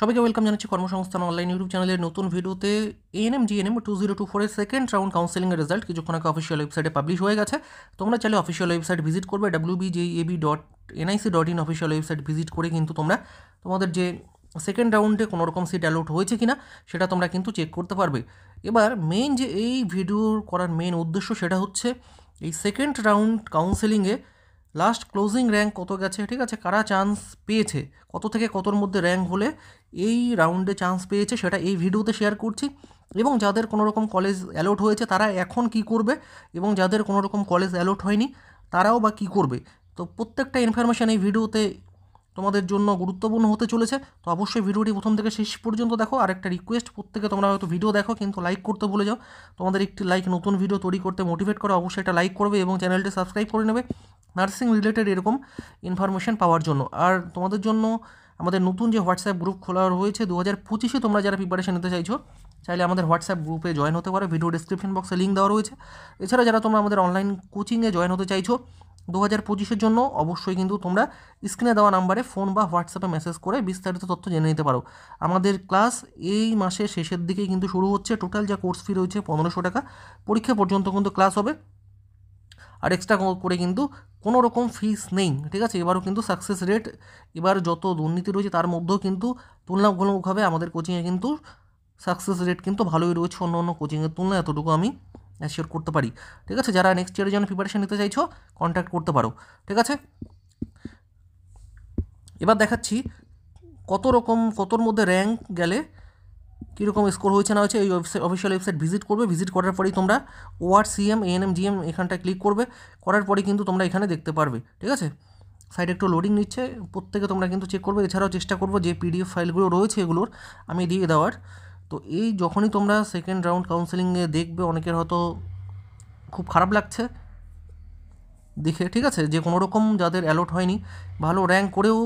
সবাইকে ওয়েলকাম জানাচ্ছি কর্মসংস্থান অনলাইন ইউটিউব চ্যানেলের নতুন ভিডিওতে ANM GNM two zero two ফোরের সেকেন্ড রাউন্ড কাউন্সেলিংয়ের রেজাল্ট কিছুক্ষণ আগে অফিসিয়াল ওয়েবসাইটে পাবলিশ হয়ে গেছে তোমরা চাইলে অফিসিয়াল ওয়েবসাইট ভিজিট করবে W B dot NIC dot in official website visit করে কিন্তু তোমরা তোমাদের যে সেকেন্ড রাউন্ডে কোনো রকম সিট অ্যালোট হয়েছে কি না সেটা তোমরা কিন্তু চেক করতে পারবে এবার মেন যে এই ভিডিও করার মেন উদ্দেশ্য সেটা হচ্ছে এই সেকেন্ড রাউন্ড কাউন্সেলিংয়ে লাস্ট ক্লোজিং র্যাঙ্ক কত গেছে ঠিক আছে কারা চান্স পেয়েছে কত থেকে কতর মধ্যে র্যাঙ্ক হলে এই রাউন্ডে চান্স পেয়েছে সেটা এই ভিডিওতে শেয়ার করছি এবং যাদের কোনো রকম কলেজ অ্যালোট হয়েছে তারা এখন কি করবে এবং যাদের কোনো রকম কলেজ অ্যালোট হয়নি তারাও বা কি করবে তো প্রত্যেকটা ইনফরমেশান এই ভিডিওতে তোমাদের জন্য গুরুত্বপূর্ণ হতে চলেছে তো অবশ্যই ভিডিওটি প্রথম থেকে শেষ পর্যন্ত দেখো আর একটা রিকোয়েস্ট প্রত্যেকে তোমরা হয়তো ভিডিও দেখো কিন্তু লাইক করতে ভুলে যাও তোমাদের একটি লাইক নতুন ভিডিও তৈরি করতে মোটিভেট করো অবশ্যই এটা লাইক করবে এবং চ্যানেলটি সাবস্ক্রাইব করে নেবে নার্সিং রিলেটেড এরকম ইনফরমেশান পাওয়ার জন্য আর তোমাদের জন্য আমাদের নতুন যে হোয়াটসঅ্যাপ গ্রুপ খোলা হয়েছে দু হাজার পঁচিশে তোমরা যারা প্রিপারেশান নিতে চাইছো চাইলে আমাদের হোয়াটসঅ্যাপ গ্রুপে জয়েন হতে পারো ভিডিও ডিসক্রিপশন বক্সে লিঙ্ক দেওয়া রয়েছে এছাড়া যারা তোমরা আমাদের অনলাইন কোচিংয়ে জয়েন হতে চাইছো দু হাজার পঁচিশের জন্য অবশ্যই কিন্তু তোমরা স্ক্রিনে দেওয়া নাম্বারে ফোন বা হোয়াটসঅ্যাপে মেসেজ করে বিস্তারিত তথ্য জেনে নিতে পারো আমাদের ক্লাস এই মাসের শেষের দিকেই কিন্তু শুরু হচ্ছে টোটাল যা কোর্স ফি রয়েছে পনেরোশো টাকা পরীক্ষা পর্যন্ত কিন্তু ক্লাস হবে আর এক্সট্রা করে কিন্তু কোনো রকম ফিস নেই ঠিক আছে এবারও কিন্তু সাকসেস রেট এবার যত দুর্নীতি রয়েছে তার মধ্যেও কিন্তু তুলনামূলকভাবে আমাদের কোচিংয়ে কিন্তু সাকসেস রেট কিন্তু ভালোই রয়েছে অন্য অন্য কোচিংয়ের তুলনায় এতটুকু আমি অ্যাসিওর করতে পারি ঠিক আছে যারা নেক্সট ইয়ারের জন্য প্রিপারেশান নিতে চাইছো কন্ট্যাক্ট করতে পারো ঠিক আছে এবার দেখাচ্ছি কত রকম কতর মধ্যে র্যাঙ্ক গেলে কীরকম স্কোর হয়েছে না হয়েছে এই ওয়েবসাইট অফিসিয়াল ওয়েবসাইট ভিজিট করবে ভিজিট করার পরেই তোমরা ওয়ার সিএম এএনএম জিএম এখানটায় ক্লিক করবে করার পরেই কিন্তু তোমরা এখানে দেখতে পারবে ঠিক আছে সাইডে একটু লোডিং নিচ্ছে প্রত্যেকে তোমরা কিন্তু চেক করবে এছাড়াও চেষ্টা করবো যে পিডিএফ ফাইলগুলো রয়েছে এগুলোর আমি দিয়ে দেওয়ার তো এই যখনই তোমরা সেকেন্ড রাউন্ড কাউন্সেলিংয়ে দেখবে অনেকের হয়তো খুব খারাপ লাগছে দেখে ঠিক আছে যে কোনো রকম যাদের অ্যালোট হয়নি ভালো র্যাঙ্ক করেও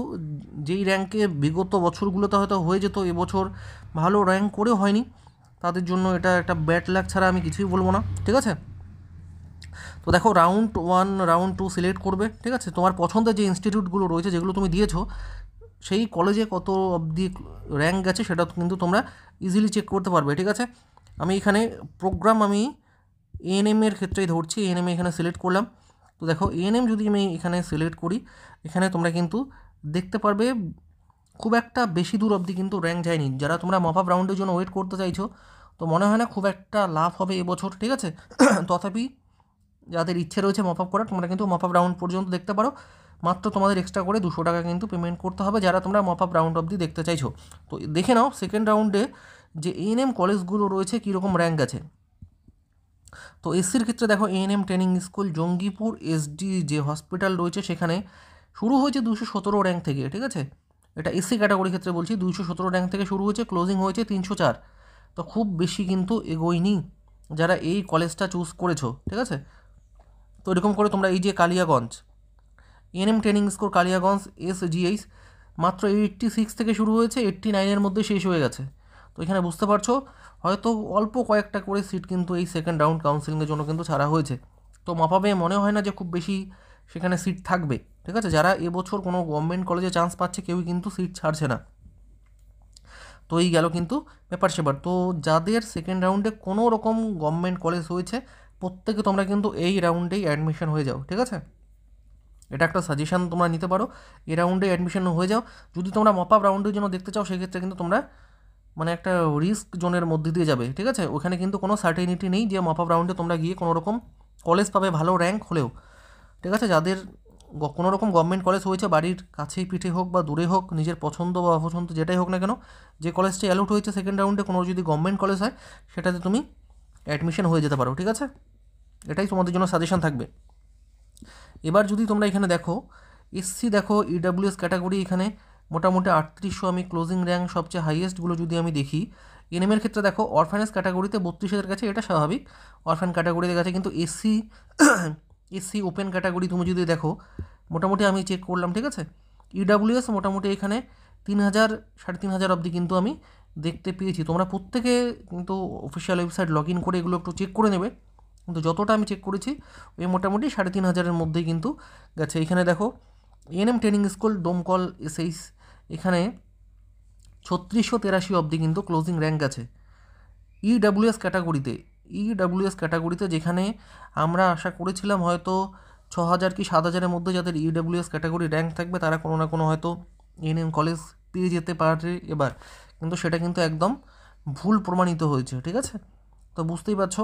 যেই র্যাঙ্কে বিগত বছরগুলোতে হয়তো হয়ে যেত এবছর ভালো র্যাঙ্ক করেও হয়নি তাদের জন্য এটা একটা ব্যাট লাগ ছাড়া আমি কিছুই বলবো না ঠিক আছে তো দেখো round one round two select করবে ঠিক আছে তোমার পছন্দের যে ইনস্টিটিউটগুলো রয়েছে যেগুলো তুমি দিয়েছো সেই কলেজে কত অবধি র্যাঙ্ক গেছে সেটা কিন্তু তোমরা ইজিলি চেক করতে পারবে ঠিক আছে আমি এখানে প্রোগ্রাম আমি এএনএম এর ক্ষেত্রেই ধরছি এএনএম এখানে সিলেক্ট করলাম তো দেখো এএনএম যদি আমি এখানে সিলেক্ট করি এখানে তোমরা কিন্তু দেখতে পারবে খুব একটা বেশি দূর অবধি কিন্তু র্যাঙ্ক যায়নি যারা তোমরা মফাপ রাউন্ডের জন্য ওয়েট করতে চাইছো তো মনে হয় না খুব একটা লাভ হবে এবছর ঠিক আছে তথাপি যাদের ইচ্ছে রয়েছে মফাপ করার তোমরা কিন্তু মফাপ রাউন্ড পর্যন্ত দেখতে পারো মাত্র তোমাদের এক্সট্রা করে দুশো টাকা কিন্তু পেমেন্ট করতে হবে যারা তোমরা মপ আপ রাউন্ড অবধি দেখতে চাইছো তো দেখে নাও সেকেন্ড রাউন্ডে যে এন এম কলেজগুলো রয়েছে কীরকম র্যাঙ্ক আছে তো এসসির ক্ষেত্রে দেখো N M training school Jangipur SD যে হসপিটাল রয়েছে সেখানে শুরু হয়েছে দুশো সতেরো র্যাঙ্ক থেকে ঠিক আছে এটা এসসি ক্যাটাগরি ক্ষেত্রে বলছি দুইশো সতেরো র্যাঙ্ক থেকে শুরু হয়েছে ক্লোজিং হয়েছে তিনশো চার তো খুব বেশি কিন্তু এগোয়নি যারা এই কলেজটা চুজ করেছো ঠিক আছে তো এরকম করে তোমরা এই যে Kaliaganj NM training score Kaliaganj S GH মাত্র এইট্টি সিক্স থেকে শুরু হয়েছে এইট্টি নাইনের মধ্যে শেষ হয়ে গেছে তো এখানে বুঝতে পারছো হয়তো অল্প কয়েকটা করে সিট কিন্তু এই সেকেন্ড রাউন্ড কাউন্সিলিংয়ের জন্য কিন্তু ছাড়া হয়েছে তো মাপাবে মনে হয় না যে খুব বেশি সেখানে সিট থাকবে ঠিক আছে যারা এবছর কোনো গভর্নমেন্ট কলেজে চান্স পাচ্ছে কেউই কিন্তু সিট ছাড়ছে না তো এই গেল কিন্তু ব্যাপার সেবার তো যাদের সেকেন্ড রাউন্ডে কোনো রকম গভর্নমেন্ট কলেজ হয়েছে প্রত্যেকে তোমরা কিন্তু এই রাউন্ডেই অ্যাডমিশন হয়ে যাও ঠিক আছে এটা একটা সাজেশান তোমরা নিতে পারো এ রাউন্ডে অ্যাডমিশন হয়ে যাও যদি তোমরা মপ রাউন্ডের জন্য দেখতে চাও সেক্ষেত্রে কিন্তু তোমরা মানে একটা রিস্ক জোনের মধ্যে দিয়ে যাবে ঠিক আছে ওখানে কিন্তু কোনো সার্টেনিটি নেই যে মপ রাউন্ডে তোমরা গিয়ে কোনো রকম কলেজ পাবে ভালো র্যাঙ্ক হলেও ঠিক আছে যাদের কোনো রকম গভর্নমেন্ট কলেজ হয়েছে বাড়ির কাছেই পিঠে হোক বা দূরে হোক নিজের পছন্দ বা অপছন্দ যেটাই হোক না কেন যে কলেজটি অ্যালোট হয়েছে সেকেন্ড রাউন্ডে কোনো যদি গভর্নমেন্ট কলেজ হয় সেটাতে তুমি অ্যাডমিশন হয়ে যেতে পারো ঠিক আছে এটাই তোমাদের জন্য সাজেশান থাকবে এবার যদি তোমরা এখানে দেখো এসসি দেখো ইডাব্লিউএস e ক্যাটাগরি এখানে মোটামুটি আটত্রিশশো আমি ক্লোজিং র্যাঙ্ক সবচেয়ে হাইয়েস্টগুলো যদি আমি দেখি এনএমের ক্ষেত্রে দেখো অরফানেস ক্যাটাগরিতে বত্রিশ হাজার কাছে এটা স্বাভাবিক অরফান ক্যাটাগরিতে কাছে কিন্তু এসসি এসসি ওপেন ক্যাটাগরি তুমি যদি দেখো মোটামুটি আমি চেক করলাম ঠিক আছে ইডাব্লিউএস e মোটামুটি এখানে তিন হাজার সাড়ে তিন হাজার অবধি কিন্তু আমি দেখতে পেয়েছি তোমরা প্রত্যেকে কিন্তু অফিসিয়াল ওয়েবসাইট লগ ইন করে এগুলো একটু চেক করে নেবে কিন্তু যতটা আমি চেক করেছি ওই মোটামুটি সাড়ে তিন হাজারের মধ্যেই কিন্তু গেছে এখানে দেখো ANM training school Domkal SH এখানে ছত্রিশশো তেরাশি অবধি কিন্তু ক্লোজিং র্যাঙ্ক আছে ইডাব্লিউএস ক্যাটাগরিতে ইডাব্লিউএস ক্যাটাগরিতে যেখানে আমরা আশা করেছিলাম হয়তো ছ হাজার কি সাত হাজারের মধ্যে যাদের ইডাব্লিউএস ক্যাটাগরি র্যাঙ্ক থাকবে তারা কোনো না কোনো হয়তো এএনএম কলেজ পেয়ে যেতে পারে এবার কিন্তু সেটা কিন্তু একদম ভুল প্রমাণিত হয়েছে ঠিক আছে তো বুঝতেই পারছো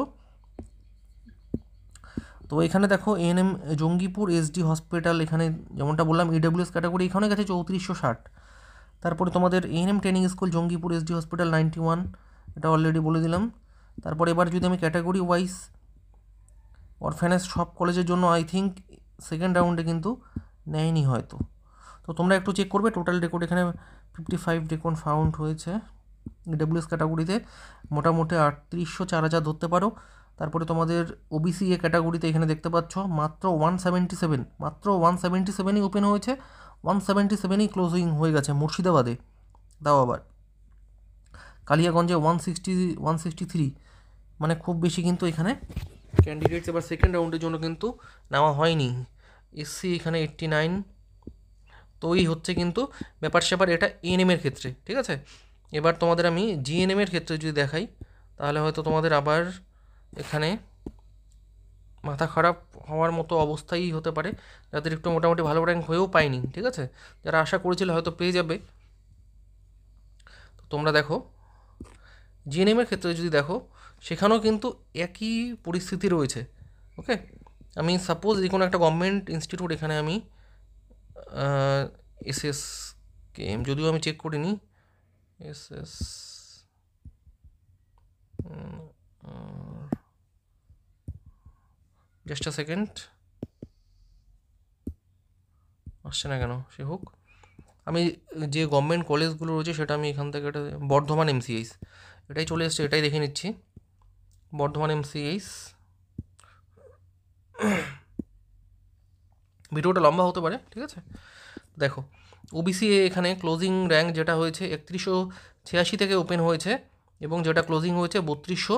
তো এখানে দেখো N M Jangipur SD hospital এখানে যেমনটা বললাম ইডব্লিউএস ক্যাটাগরি এখানে গেছে চৌত্রিশশো ষাট তারপরে তোমাদের N M training school Jangipur SD hospital ninety one এটা অলরেডি বলে দিলাম তারপরে এবার যদি আমি ক্যাটাগরি ওয়াইজ অরফেনেস সব কলেজের জন্য আই থিঙ্ক সেকেন্ড রাউন্ডে কিন্তু নেয়নি হয়তো তো তোমরা একটু চেক করবে টোটাল রেকর্ড এখানে ফিফটি ফাইভ রেকর্ড ফাউন্ড হয়েছে ডব্লিউএস ক্যাটাগরিতে মোটামুটি আটত্রিশশো চার হাজার ধরতে পারো তারপরে তোমাদের ওবিসি এ ক্যাটাগরিতে এখানে দেখতে পাচ্ছ মাত্র ওয়ান সেভেন্টি সেভেন মাত্র ওয়ান সেভেন্টি সেভেনই ওপেন হয়েছে ওয়ান সেভেন্টি সেভেনই ক্লোজিং হয়ে গেছে মুর্শিদাবাদে দাও আবার কালিয়াগঞ্জে one sixty one sixty three মানে খুব বেশি কিন্তু এখানে ক্যান্ডিডেটস এবার সেকেন্ড রাউন্ডের জন্য কিন্তু নেওয়া হয়নি এসসি এখানে এইট্টি নাইন তো এই হচ্ছে কিন্তু ব্যাপার স্যাপার এটা এনএমের ক্ষেত্রে ঠিক আছে এবার তোমাদের আমি জিএনএমের ক্ষেত্রে যদি দেখাই তাহলে হয়তো তোমাদের আবার এখানে মাথা খারাপ হওয়ার মতো অবস্থাই হতে পারে যাদের একটু মোটামুটি ভালো র্যাঙ্ক হয়েও পায়নি ঠিক আছে যারা আশা করেছিল হয়তো পেয়ে যাবে তো তোমরা দেখো জিএনএমের ক্ষেত্রে যদি দেখো সেখানেও কিন্তু একই পরিস্থিতি রয়েছে ওকে আমি সাপোজ যে কোনো একটা গভর্নমেন্ট ইনস্টিটিউট এখানে আমি এস এস কে এম যদিও আমি চেক করিনি S S just a second আসছে না কেন সে হোক আমি যে গভর্নমেন্ট কলেজগুলো রয়েছে সেটা আমি এখান থেকে এটা বর্ধমান এমসিএইচ এটাই চলে এসছে এটাই দেখে নিচ্ছি বর্ধমান এমসিএইচ ভিডিওটা লম্বা হতে পারে ঠিক আছে দেখো ওবিসি এখানে ক্লোজিং র্যাঙ্ক যেটা হয়েছে একত্রিশশো ছিয়াশি থেকে ওপেন হয়েছে এবং যেটা ক্লোজিং হয়েছে বত্রিশশো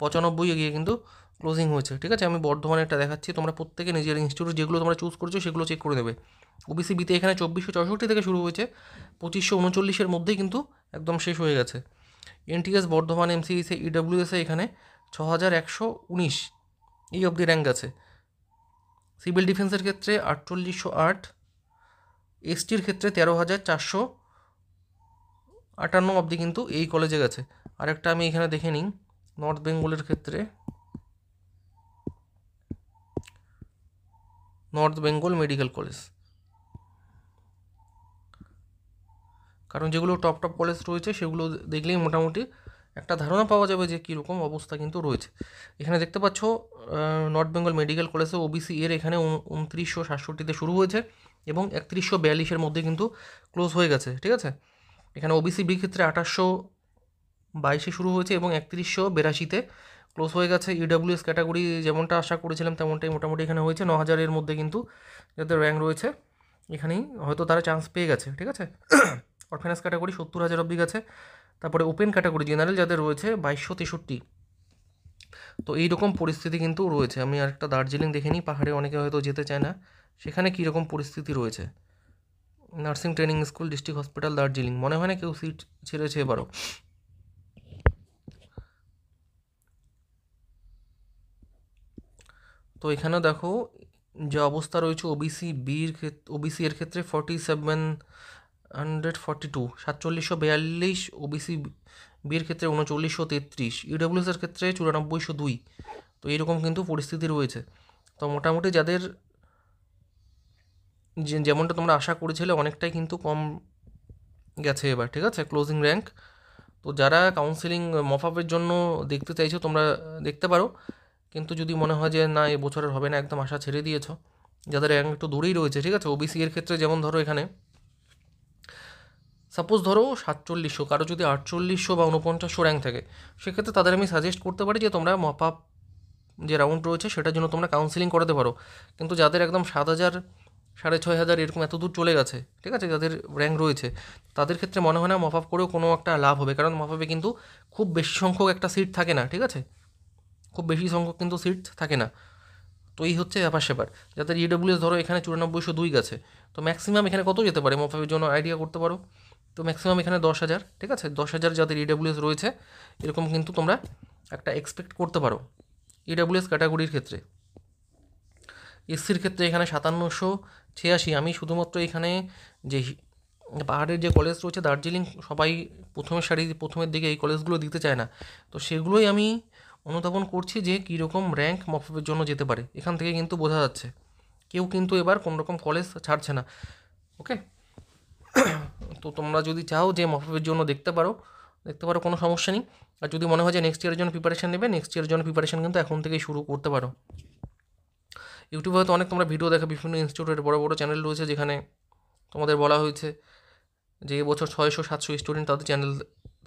পঁচানব্বই এগিয়ে কিন্তু ক্লোজিং হয়েছে ঠিক আছে আমি বর্ধমানে একটা দেখাচ্ছি তোমরা প্রত্যেকে নিজের ইনস্টিটিউট যেগুলো তোমরা চুজ করছো সেগুলো চেক করে দেবে ওবিসি বিতে এখানে চব্বিশশো চৌষট্টি থেকে শুরু হয়েছে পঁচিশশো উনচল্লিশের মধ্যেই কিন্তু একদম শেষ হয়ে গেছে এনটিএস বর্ধমান এমসিএসে e ইডব্লিউএসে e এখানে ছ হাজার একশো উনিশ এই অবধি র্যাঙ্ক আছে সিভিল ডিফেন্সের ক্ষেত্রে আটচল্লিশশো আট এসটির ক্ষেত্রে তেরো হাজার চারশো আটান্ন অবধি কিন্তু এই কলেজে গেছে আরেকটা আমি এখানে দেখে নিই নর্থ বেঙ্গলের ক্ষেত্রে নর্থ বেঙ্গল মেডিকেল কলেজ কারণ যেগুলো টপ টপ কলেজ রয়েছে সেগুলো দেখলেই মোটামুটি একটা ধারণা পাওয়া যাবে যে কীরকম অবস্থা কিন্তু রয়েছে এখানে দেখতে পাচ্ছ নর্থ বেঙ্গল মেডিকেল কলেজে ওবিসি এর এখানে উনত্রিশশো সাতষট্টিতে শুরু হয়েছে এবং একত্রিশশো বিয়াল্লিশের মধ্যে কিন্তু ক্লোজ হয়ে গেছে ঠিক আছে এখানে ওবিসি বি ক্ষেত্রে আঠাশশো বাইশে শুরু হয়েছে এবং একত্রিশশো বিরাশিতে ক্লোজ হয়ে গেছে ইডাব্লিউএস e ক্যাটাগরি যেমনটা আশা করেছিলাম তেমনটাই মোটামুটি এখানে হয়েছে ন হাজারের মধ্যে কিন্তু যাদের র্যাঙ্ক রয়েছে এখানেই হয়তো তারা চান্স পেয়ে গেছে ঠিক আছে অরফেন্স ক্যাটাগরি সত্তর হাজার অব্দি গেছে তারপরে ওপেন ক্যাটাগরি জেনারেল যাদের রয়েছে বাইশশো তেষট্টি তো এইরকম পরিস্থিতি কিন্তু রয়েছে আমি আরেকটা দার্জিলিং দেখে নিই পাহাড়ে অনেকে হয়তো যেতে চায় না সেখানে কীরকম পরিস্থিতি রয়েছে nursing training school district hospital Darjeeling মনে হয় না কেউ সিট ছেড়েছে এবারও তো এখানেও দেখো যে অবস্থা রয়েছে ওবিসি বির ক্ষেত্রে ওবিসি এর ক্ষেত্রে forty seven hundred forty two সাতচল্লিশশো বিয়াল্লিশ ওবিসি বির ক্ষেত্রে উনচল্লিশশো তেত্রিশ ইডব্লিউএসের e ক্ষেত্রে চুরানব্বইশো দুই তো এইরকম কিন্তু পরিস্থিতি রয়েছে তো মোটামুটি যাদের যে যেমনটা তোমরা আশা করেছিলে অনেকটাই কিন্তু কম গেছে এবার ঠিক আছে ক্লোজিং র্যাঙ্ক তো যারা কাউন্সিলিং মফআপের জন্য দেখতে চাইছো তোমরা দেখতে পারো কিন্তু যদি মনে হয় যে না এ বছরের হবে না একদম আশা ছেড়ে দিয়েছ যাদের র্যাঙ্ক একটু দূরেই রয়েছে ঠিক আছে ওবিসি এর ক্ষেত্রে যেমন ধরো এখানে সাপোজ ধরো সাতচল্লিশশো কারো যদি আটচল্লিশশো বা উনপঞ্চাশশো র্যাঙ্ক থাকে সেক্ষেত্রে তাদের আমি সাজেস্ট করতে পারি যে তোমরা মপাপ আপ যে রাউন্ড রয়েছে সেটার জন্য তোমরা কাউন্সিলিং করাতে পারো কিন্তু যাদের একদম সাত হাজার সাড়ে ছয় হাজার এরকম এত দূর চলে গেছে ঠিক আছে যাদের র্যাঙ্ক রয়েছে তাদের ক্ষেত্রে মনে হয় না মপ আপ করেও কোনো একটা লাভ হবে কারণ মপ কিন্তু খুব বেশি সংখ্যক একটা সিট থাকে না ঠিক আছে খুব বেশি সংখ্যক কিন্তু সিট থাকে না তো এই হচ্ছে ব্যাপার সেপার যাদের ইডব্লিউএস e ধরো এখানে চুরানব্বইশো দুই গেছে তো ম্যাক্সিমাম এখানে কত যেতে পারে মোফাবির জন্য আইডিয়া করতে পারো তো ম্যাক্সিমাম এখানে দশ হাজার ঠিক আছে দশ হাজার যাদের ইডব্লিউএস e রয়েছে এরকম কিন্তু তোমরা একটা এক্সপেক্ট করতে পারো ইডব্লিউএস e ক্যাটাগরির ক্ষেত্রে এসসির ক্ষেত্রে এখানে সাতান্নশো ছিয়াশি আমি শুধুমাত্র এখানে যে পাহাড়ের যে কলেজ রয়েছে দার্জিলিং সবাই প্রথমের সারি প্রথমের দিকে এই কলেজগুলো দিতে চায় না তো সেগুলোই আমি অনুধাবন করছি যে কীরকম র্যাঙ্ক মফের জন্য যেতে পারে এখান থেকে কিন্তু বোঝা যাচ্ছে কেউ কিন্তু এবার রকম কলেজ ছাড়ছে না ওকে তো তোমরা যদি চাও যে মফের জন্য দেখতে পারো দেখতে পারো কোনো সমস্যা নেই আর যদি মনে হয় যে নেক্সট ইয়ারের জন্য প্রিপারেশান নেবে নেক্সট ইয়ারের জন্য প্রিপারেশান কিন্তু এখন থেকেই শুরু করতে পারো ইউটিউবে হয়তো অনেক তোমরা ভিডিও দেখা বিভিন্ন ইনস্টিটিউটের বড় বড় চ্যানেল রয়েছে যেখানে তোমাদের বলা হয়েছে যে বছর ছয়শো সাতশো স্টুডেন্ট তাদের চ্যানেল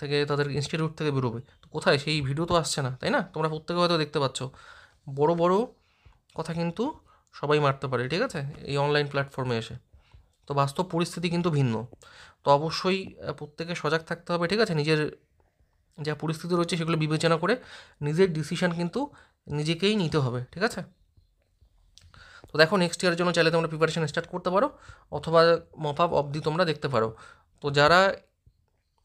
থেকে তাদের ইনস্টিটিউট থেকে বেরোবে তো কোথায় সেই ভিডিও তো আসছে না তাই না তোমরা প্রত্যেকে হয়তো দেখতে পাচ্ছ বড় বড় কথা কিন্তু সবাই মারতে পারে ঠিক আছে এই অনলাইন প্ল্যাটফর্মে এসে তো বাস্তব পরিস্থিতি কিন্তু ভিন্ন তো অবশ্যই প্রত্যেকে সজাগ থাকতে হবে ঠিক আছে নিজের যা পরিস্থিতি রয়েছে সেগুলো বিবেচনা করে নিজের ডিসিশান কিন্তু নিজেকেই নিতে হবে ঠিক আছে তো দেখো নেক্সট ইয়ারের জন্য চাইলে তোমরা প্রিপারেশান স্টার্ট করতে পারো অথবা মপ আপ অবধি তোমরা দেখতে পারো তো যারা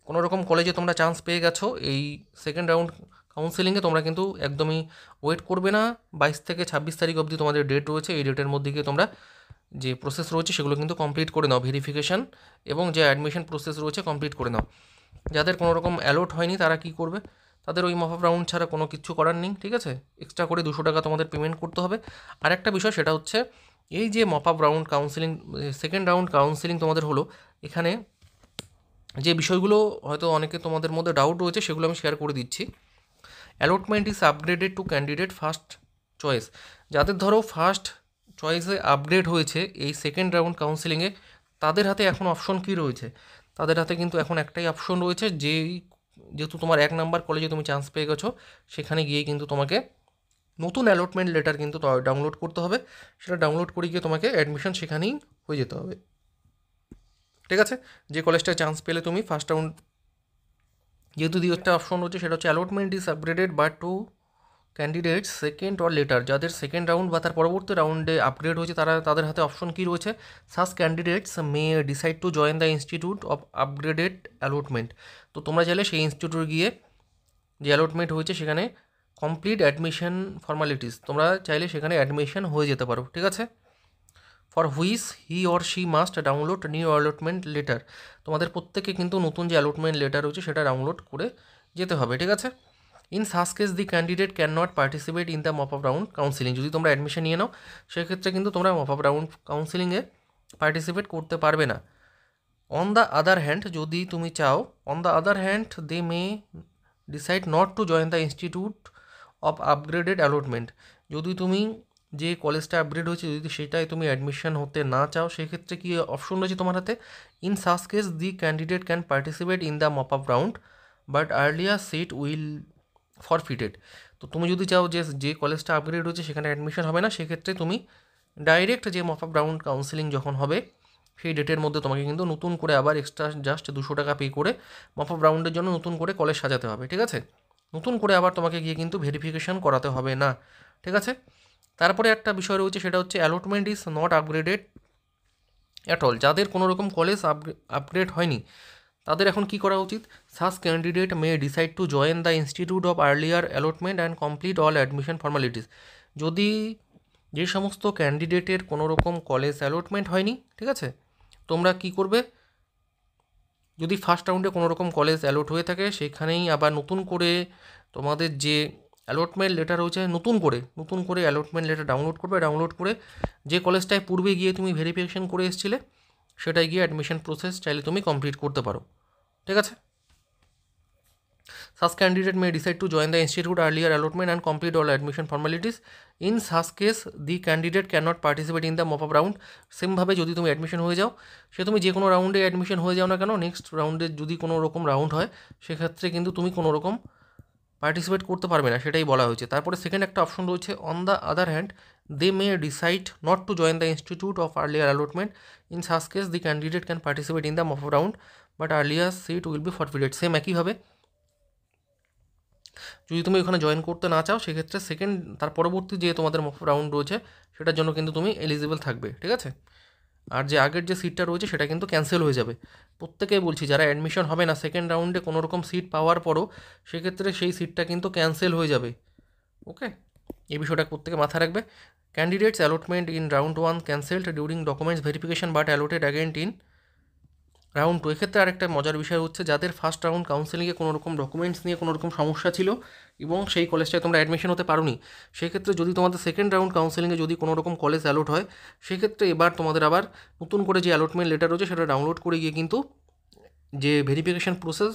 কোনো রকম কলেজে তোমরা চান্স পেয়ে গেছো এই সেকেন্ড রাউন্ড কাউন্সেলিংয়ে তোমরা কিন্তু একদমই ওয়েট করবে না বাইশ থেকে ছাব্বিশ তারিখ অবধি তোমাদের ডেট রয়েছে এই ডেটের মধ্যে গিয়ে তোমরা যে প্রসেস রয়েছে সেগুলো কিন্তু কমপ্লিট করে নাও ভেরিফিকেশান এবং যে অ্যাডমিশন প্রসেস রয়েছে কমপ্লিট করে নাও যাদের কোনো রকম অ্যালোট হয়নি তারা কি করবে তাদের ওই মফ রাউন্ড ছাড়া কোনো কিছু করার নেই ঠিক আছে এক্সট্রা করে দুশো টাকা তোমাদের পেমেন্ট করতে হবে আর একটা বিষয় সেটা হচ্ছে এই যে mop round counselling second round counselling তোমাদের হলো এখানে যে বিষয়গুলো হয়তো অনেকে তোমাদের মধ্যে ডাউট রয়েছে সেগুলো আমি শেয়ার করে দিচ্ছি allotment is upgraded to candidate first choice যাদের ধরো ফার্স্ট চয়েসে আপগ্রেড হয়েছে এই সেকেন্ড রাউন্ড কাউন্সিলিংয়ে তাদের হাতে এখন অপশন কি রয়েছে তাদের হাতে কিন্তু এখন একটাই অপশন রয়েছে যেই যেহেতু তোমার এক নাম্বার কলেজে তুমি চান্স পেয়ে গেছো সেখানে গিয়ে কিন্তু তোমাকে নতুন অ্যালটমেন্ট লেটার কিন্তু ডাউনলোড করতে হবে সেটা ডাউনলোড করে গিয়ে তোমাকে অ্যাডমিশন সেখানেই হয়ে যেতে হবে ঠিক আছে যে কলেজটা চান্স পেলে তুমি ফার্স্ট রাউন্ড যেহেতু দ্বিতীয়টা অপশন হচ্ছে সেটা হচ্ছে অ্যালটমেন্ট ইজ আপগ্রেডেড বা to candidate second or later যাদের সেকেন্ড রাউন্ড বা তার পরবর্তী রাউন্ডে আপগ্রেড হয়েছে তারা তাদের হাতে অপশন কী রয়েছে such candidates may decide to join the institute of upgraded allotment তো তোমরা চাইলে সেই ইনস্টিটিউট গিয়ে যে অ্যালটমেন্ট হয়েছে সেখানে কমপ্লিট অ্যাডমিশন ফর্মালিটিস তোমরা চাইলে সেখানে অ্যাডমিশন হয়ে যেতে পারো ঠিক আছে for which he or she must download new allotment letter তোমাদের প্রত্যেকে কিন্তু নতুন যে অ্যালটমেন্ট লেটার রয়েছে সেটা ডাউনলোড করে যেতে হবে ঠিক আছে in such case the candidate can not participate in the mop up round counselling যদি তোমরা অ্যাডমিশন নিয়ে নাও সেক্ষেত্রে কিন্তু তোমরা মপ আপ রাউন্ড কাউন্সিলিংয়ে পার্টিসিপেট করতে পারবে না অন দ্য আদার হ্যান্ড যদি তুমি চাও on the other hand they may decide not to join the institute of upgraded allotment যদি তুমি যে কলেজটা আপগ্রেড হয়েছে যদি সেটাই তুমি অ্যাডমিশন হতে না চাও সেক্ষেত্রে কী অপশন রয়েছে তোমার হাতে in such case the candidate can participate in the mop up round but earlier seat will forfeited তো তুমি যদি চাও যে যে কলেজটা আপগ্রেড হয়েছে সেখানে অ্যাডমিশন হবে না সেক্ষেত্রে তুমি ডাইরেক্ট যে মপ আপ রাউন্ড কাউন্সিলিং যখন হবে সেই ডেটের মধ্যে তোমাকে কিন্তু নতুন করে আবার এক্সট্রা জাস্ট দুশো টাকা পে করে মপ আপ রাউন্ডের জন্য নতুন করে কলেজ সাজাতে হবে ঠিক আছে নতুন করে আবার তোমাকে গিয়ে কিন্তু ভেরিফিকেশন করাতে হবে না ঠিক আছে তারপরে একটা বিষয় রয়েছে সেটা হচ্ছে allotment is not upgraded at all যাদের কোনো রকম কলেজ আপগ্রেড হয়নি তাদের এখন কি করা উচিত such candidate may decide to join the institute of earlier allotment and complete all admission formalities যদি যে সমস্ত ক্যান্ডিডেটের কোনো রকম কলেজ অ্যালটমেন্ট হয়নি ঠিক আছে তোমরা কি করবে যদি ফার্স্ট রাউন্ডে কোনো রকম কলেজ অ্যালোট হয়ে থাকে সেখানেই আবার নতুন করে তোমাদের যে অ্যালটমেন্ট লেটার রয়েছে নতুন করে নতুন করে অ্যালটমেন্ট লেটার ডাউনলোড করবে ডাউনলোড করে যে কলেজটায় পূর্বে গিয়ে তুমি ভেরিফিকেশন করে এসেছিলে সেটায় গিয়ে অ্যাডমিশন প্রসেস চাইলে তুমি কমপ্লিট করতে পারো ঠিক আছে candidate may decide to join the institute earlier allotment and complete all admission formalities in such case the candidate can not participate in the mop up round সেমভাবে যদি তুমি অ্যাডমিশন হয়ে যাও সে তুমি যে কোনো রাউন্ডে অ্যাডমিশন হয়ে যাও না কেন নেক্সট রাউন্ডে যদি কোনো রকম রাউন্ড হয় সেক্ষেত্রে কিন্তু তুমি কোনো রকম পার্টিসিপেট করতে পারবে না সেটাই বলা হয়েছে তারপরে সেকেন্ড একটা অপশন রয়েছে on the other hand they may decide not to join the institute of earlier allotment in such case the candidate can participate in the mop round but earlier seat will be forfeited same একইভাবে যদি তুমি ওখানে join করতে না চাও সেক্ষেত্রে second তার পরবর্তী যে তোমাদের মফ রাউন্ড রয়েছে সেটার জন্য কিন্তু তুমি এলিজিবল থাকবে ঠিক আছে আর যে আগের যে সিটটা রয়েছে সেটা কিন্তু ক্যান্সেল হয়ে যাবে প্রত্যেকেই বলছি যারা অ্যাডমিশন হবে না সেকেন্ড রাউন্ডে কোনো রকম সিট পাওয়ার পরও সেক্ষেত্রে সেই সিটটা কিন্তু ক্যান্সেল হয়ে যাবে ওকে এই বিষয়টা প্রত্যেকে মাথা রাখবে candidates allotment in round one cancelled during documents verification but allotted again in round two এক্ষেত্রে আরেকটা মজার বিষয় হচ্ছে যাদের ফার্স্ট রাউন্ড কাউন্সেলিংয়ে কোনো রকম ডকুমেন্টস নিয়ে কোনো রকম সমস্যা ছিল এবং সেই কলেজটায় তোমরা অ্যাডমিশন হতে পারোনি সেক্ষেত্রে যদি তোমাদের সেকেন্ড রাউন্ড কাউন্সেলিংয়ে যদি কোনো রকম কলেজ অ্যালোট হয় সেক্ষেত্রে এবার তোমাদের আবার নতুন করে যে অ্যালোটমেন্ট লেটার রয়েছে সেটা ডাউনলোড করে গিয়ে কিন্তু যে ভেরিফিকেশান প্রসেস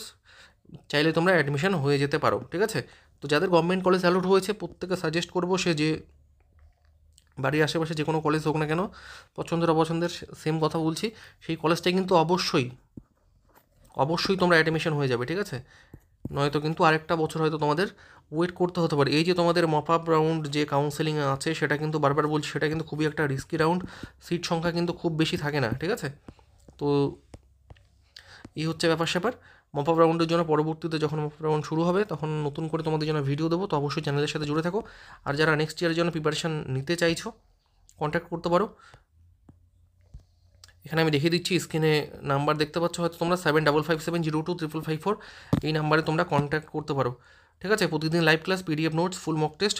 চাইলে তোমরা অ্যাডমিশন হয়ে যেতে পারো ঠিক আছে তো যাদের গভর্নমেন্ট কলেজ অ্যালোট হয়েছে প্রত্যেকে সাজেস্ট করবো সে যে বাড়ির আশেপাশে যে কোনো কলেজ হোক না কেন পছন্দের অপছন্দের সেম কথা বলছি সেই কলেজটাই কিন্তু অবশ্যই অবশ্যই তোমরা অ্যাডমিশন হয়ে যাবে ঠিক আছে নয়তো কিন্তু আরেকটা বছর হয়তো তোমাদের ওয়েট করতে হতে পারে এই যে তোমাদের মপ আপ রাউন্ড যে কাউন্সেলিং আছে সেটা কিন্তু বারবার বলছি সেটা কিন্তু খুবই একটা রিস্কি রাউন্ড সিট সংখ্যা কিন্তু খুব বেশি থাকে না ঠিক আছে তো এই হচ্ছে ব্যাপার স্যাপার মপআপ রাউন্ডের জন্য পরবর্তীতে যখন মপআপ রাউন্ড শুরু হবে তখন নতুন করে তোমাদের জন্য ভিডিও দেবো তো অবশ্যই চ্যানেলের সাথে জুড়ে থাকো আর যারা নেক্সট ইয়ারের জন্য প্রিপারেশান নিতে চাইছো কন্ট্যাক্ট করতে পারো এখানে আমি দেখিয়ে দিচ্ছি স্ক্রিনে নাম্বার দেখতে পাচ্ছ হয়তো তোমরা seven double five seven zero two triple five four এই নাম্বারে তোমরা কন্ট্যাক্ট করতে পারো ঠিক আছে প্রতিদিন live class PDF notes full mock test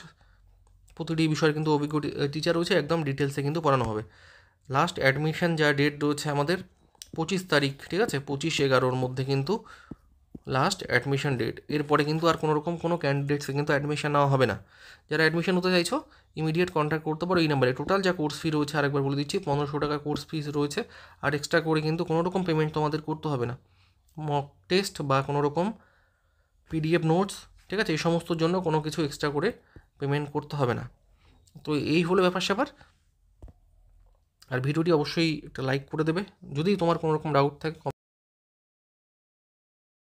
প্রতিটি বিষয়ের কিন্তু অভিজ্ঞ টিচার রয়েছে একদম ডিটেলসে কিন্তু পড়ানো হবে লাস্ট অ্যাডমিশন যা ডেট রয়েছে আমাদের পঁচিশ তারিখ ঠিক আছে পঁচিশ এগারোর মধ্যে কিন্তু লাস্ট অ্যাডমিশন ডেট এরপরে কিন্তু আর কোনো রকম কোনো ক্যান্ডিডেটসে কিন্তু অ্যাডমিশান নেওয়া হবে না যারা অ্যাডমিশান হতে চাইছো ইমিডিয়েট কন্ট্যাক্ট করতে পারো এই নাম্বারে টোটাল যা কোর্স ফি রয়েছে আরেকবার বলে দিচ্ছি পনেরোশো টাকা কোর্স ফিস রয়েছে আর এক্সট্রা করে কিন্তু কোনো রকম পেমেন্ট তোমাদের করতে হবে না মক টেস্ট বা কোনো রকম পিডিএফ নোটস ঠিক আছে এই সমস্তর জন্য কোনো কিছু এক্সট্রা করে পেমেন্ট করতে হবে না তো এই হলো ব্যাপার স্যাপার আর ভিডিওটি অবশ্যই একটা লাইক করে দেবে যদি তোমার কোনোরকম রকম ডাউট থাকে